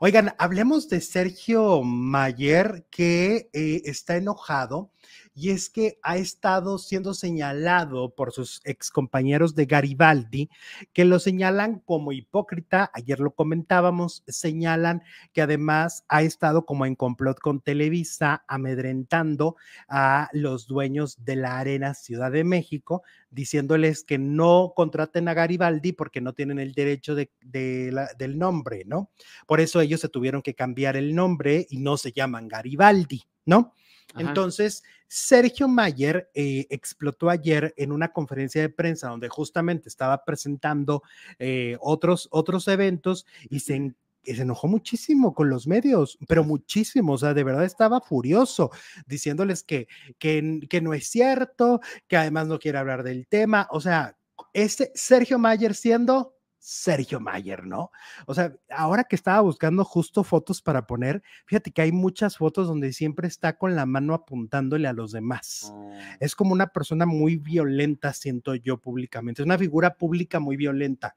Oigan, hablemos de Sergio Mayer, que eh, está enojado y es que ha estado siendo señalado por sus excompañeros de Garibaldi, que lo señalan como hipócrita, ayer lo comentábamos, señalan que además ha estado como en complot con Televisa, amedrentando a los dueños de la Arena Ciudad de México, diciéndoles que no contraten a Garibaldi porque no tienen el derecho del nombre, ¿no? Por eso ellos se tuvieron que cambiar el nombre y no se llaman Garibaldi. ¿no? Entonces, Sergio Mayer eh, explotó ayer en una conferencia de prensa donde justamente estaba presentando eh, otros, otros eventos y se enojó muchísimo con los medios, pero muchísimo, o sea, de verdad estaba furioso diciéndoles que, que, que, no es cierto, que además no quiere hablar del tema, o sea, este Sergio Mayer siendo Sergio Mayer, ¿no? O sea, ahora que estaba buscando justo fotos para poner, fíjate que hay muchas fotos donde siempre está con la mano apuntándole a los demás. Oh. Es como una persona muy violenta, siento yo públicamente. Es una figura pública muy violenta.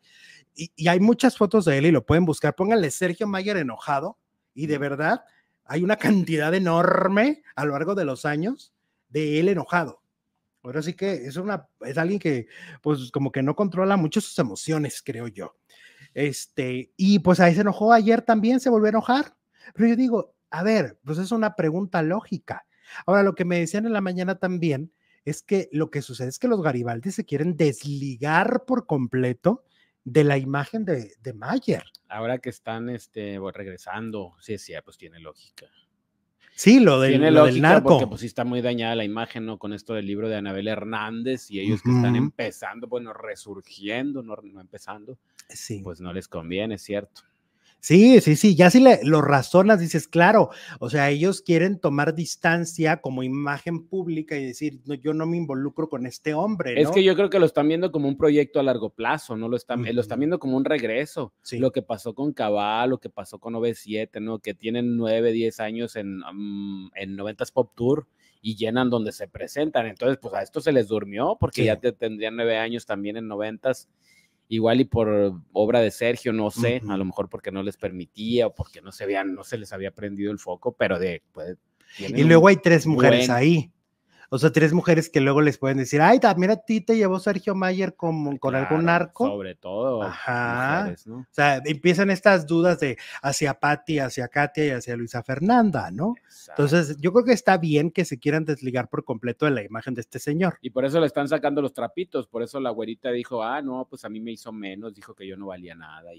Y, y hay muchas fotos de él y lo pueden buscar. Pónganle Sergio Mayer enojado y de verdad hay una cantidad enorme a lo largo de los años de él enojado. Ahora sí que es, alguien que, pues, como que no controla mucho sus emociones, creo yo. Este, y pues ahí se enojó ayer también, se volvió a enojar. Pero yo digo, a ver, pues es una pregunta lógica. Ahora, lo que me decían en la mañana también es que lo que sucede es que los Garibaldi se quieren desligar por completo de la imagen de, Mayer. Ahora que están este, pues, regresando, sí, sí, pues tiene lógica. Sí, lo, del, Tiene narco. Porque pues sí está muy dañada la imagen, ¿no? Con esto del libro de Anabel Hernández y ellos que están empezando, bueno, resurgiendo, no, empezando. Sí. Pues no les conviene, es ¿cierto? Sí, sí, sí, ya si le, lo razonas, dices, claro, o sea, ellos quieren tomar distancia como imagen pública y decir, no, yo no me involucro con este hombre. Es que yo creo que lo están viendo como un proyecto a largo plazo, ¿no? Lo están, lo están viendo como un regreso. Sí. Lo que pasó con Cabal, lo que pasó con OV7, ¿no? Que tienen 9, diez años mm, en, Noventas Pop Tour y llenan donde se presentan. Entonces, pues a esto se les durmió porque ya te, tendrían 9 años también en Noventas igual y por obra de Sergio, no sé, a lo mejor porque no les permitía o porque no se habían, no se les había prendido el foco, pero de pues, y luego hay tres mujeres ahí. O sea, tres mujeres que luego les pueden decir, ay, mira, a ti te llevó Sergio Mayer con, ah, con algún arco. Sobre todo. Ajá. O sea, empiezan estas dudas de hacia Patti, hacia Katia y hacia Luisa Fernanda, ¿no? Entonces, yo creo que está bien que se quieran desligar por completo de la imagen de este señor. Y por eso le están sacando los trapitos, por eso la güerita dijo, ah, no, pues a mí me hizo menos, dijo que yo no valía nada. Y